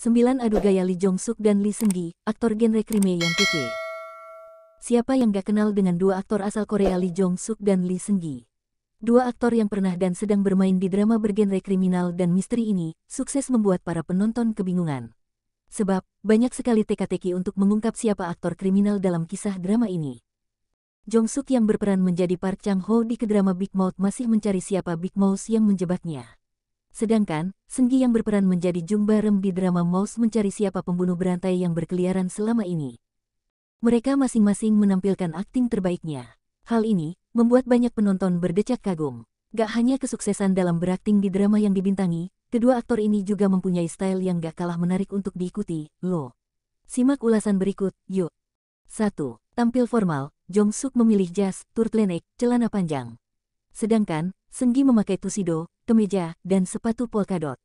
9 adu gaya Lee Jong Suk dan Lee Seung Gi, aktor genre krimi yang kece. Siapa yang gak kenal dengan dua aktor asal Korea Lee Jong Suk dan Lee Seung Gi? Dua aktor yang pernah dan sedang bermain di drama bergenre kriminal dan misteri ini, sukses membuat para penonton kebingungan. Sebab, banyak sekali teka-teki untuk mengungkap siapa aktor kriminal dalam kisah drama ini. Jong Suk yang berperan menjadi Park Chang Ho di kedrama Big Mouth masih mencari siapa Big Mouth yang menjebaknya. Sedangkan, Senggi yang berperan menjadi Jumbarem rem di drama Mouse mencari siapa pembunuh berantai yang berkeliaran selama ini. Mereka masing-masing menampilkan akting terbaiknya. Hal ini membuat banyak penonton berdecak kagum. Gak hanya kesuksesan dalam berakting di drama yang dibintangi, kedua aktor ini juga mempunyai style yang gak kalah menarik untuk diikuti, loh. Simak ulasan berikut, yuk. 1. Tampil formal, Jong Suk memilih jas, turtleneck, celana panjang. Sedangkan, Senggi memakai tuxedo, kemeja, dan sepatu polkadot.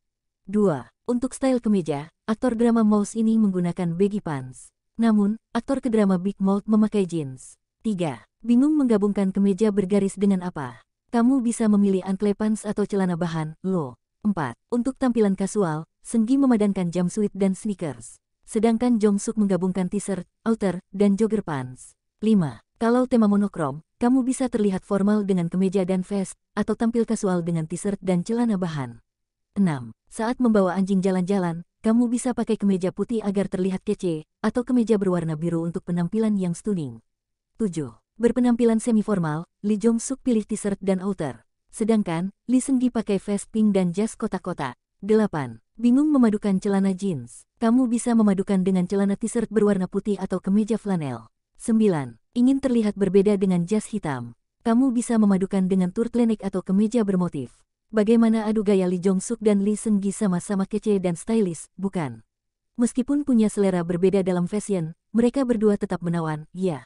2. Untuk style kemeja, aktor drama Mouse ini menggunakan baggy pants. Namun, aktor ke drama Big Mouth memakai jeans. 3. Bingung menggabungkan kemeja bergaris dengan apa? Kamu bisa memilih ankle pants atau celana bahan, lo. 4. Untuk tampilan kasual, Senggi memadankan jumpsuit dan sneakers. Sedangkan Jong Suk menggabungkan t-shirt, outer, dan jogger pants. 5. Kalau tema monokrom, kamu bisa terlihat formal dengan kemeja dan vest, atau tampil kasual dengan t-shirt dan celana bahan. 6. Saat membawa anjing jalan-jalan, kamu bisa pakai kemeja putih agar terlihat kece, atau kemeja berwarna biru untuk penampilan yang stunning. 7. Berpenampilan semi-formal, Lee Jong Suk pilih t-shirt dan outer. Sedangkan, Lee Seung Gi pakai vest pink dan jas kotak-kotak. 8. Bingung memadukan celana jeans. Kamu bisa memadukan dengan celana t-shirt berwarna putih atau kemeja flanel. 9 ingin terlihat berbeda dengan jas hitam, kamu bisa memadukan dengan turtleneck atau kemeja bermotif. Bagaimana adu gaya Lee Jong Suk dan Lee Seung Gi sama-sama kece dan stylish, bukan? Meskipun punya selera berbeda dalam fashion, mereka berdua tetap menawan, ya.